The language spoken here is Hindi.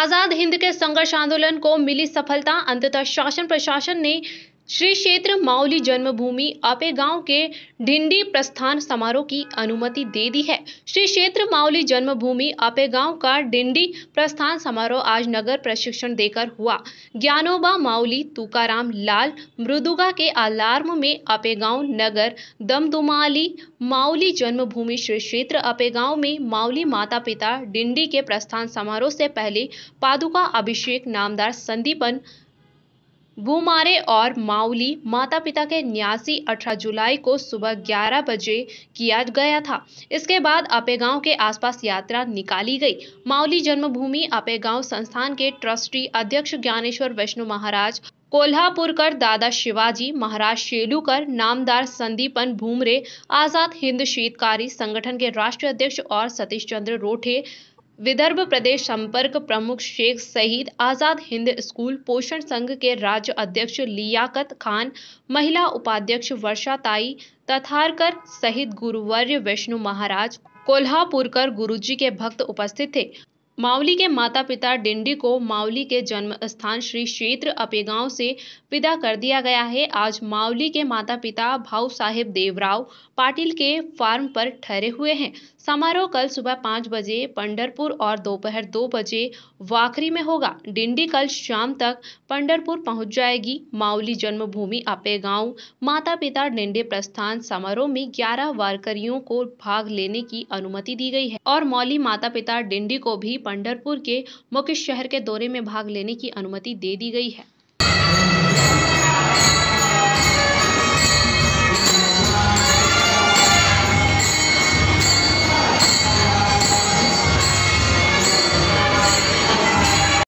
आज़ाद हिंद के संघर्ष आंदोलन को मिली सफलता अंततः शासन प्रशासन ने श्री क्षेत्र माउली जन्मभूमि आपे गांव के ढिंडी प्रस्थान समारोह की अनुमति दे दी है श्री क्षेत्र माउली जन्मभूमि आपे गांव का ढिंडी प्रस्थान समारोह आज नगर प्रशिक्षण देकर हुआ ज्ञानोबा माउली तुकाराम लाल मृदुगा के अलार्म में आपे गांव नगर दमदुमाली माउली जन्मभूमि श्री क्षेत्र आपे गांव में माउली माता पिता डिंडी के प्रस्थान समारोह से पहले पादुका अभिषेक नामदार संदीपन बुमारे और माउली माता पिता के न्यासी 18 जुलाई को सुबह 11 बजे किया गया था इसके बाद गांव के आसपास यात्रा निकाली गई माउली जन्मभूमि गांव संस्थान के ट्रस्टी अध्यक्ष ज्ञानेश्वर वैष्णो महाराज कोल्हापुरकर दादा शिवाजी महाराज शेलूकर नामदार संदीपन भूमरे आज़ाद हिंद शीतकारी संगठन के राष्ट्रीय अध्यक्ष और सतीश चंद्र रोठे विदर्भ प्रदेश संपर्क प्रमुख शेख सहीद आज़ाद हिंद स्कूल पोषण संघ के राज्य अध्यक्ष लियाकत खान महिला उपाध्यक्ष वर्षा ताई तथारकर सहित गुरुवर्य विष्णु महाराज कोल्हापुरकर गुरुजी के भक्त उपस्थित थे माउली के माता पिता डिंडी को माउली के जन्म स्थान श्री क्षेत्र अपेगांव से विदा कर दिया गया है आज माउली के माता पिता भाऊ साहेब देवराव पाटिल के फार्म पर ठहरे हुए हैं समारोह कल सुबह पाँच बजे पंडरपुर और दोपहर दो बजे वाखरी में होगा डिंडी कल शाम तक पंडरपुर पहुंच जाएगी माउली जन्मभूमि अपेगांव माता पिता डिंडे प्रस्थान समारोह में ग्यारह वारकरियों को भाग लेने की अनुमति दी गई है और मौली माता पिता डिंडी को भी पंडरपुर के मुख्य शहर के दौरे में भाग लेने की अनुमति दे दी गई है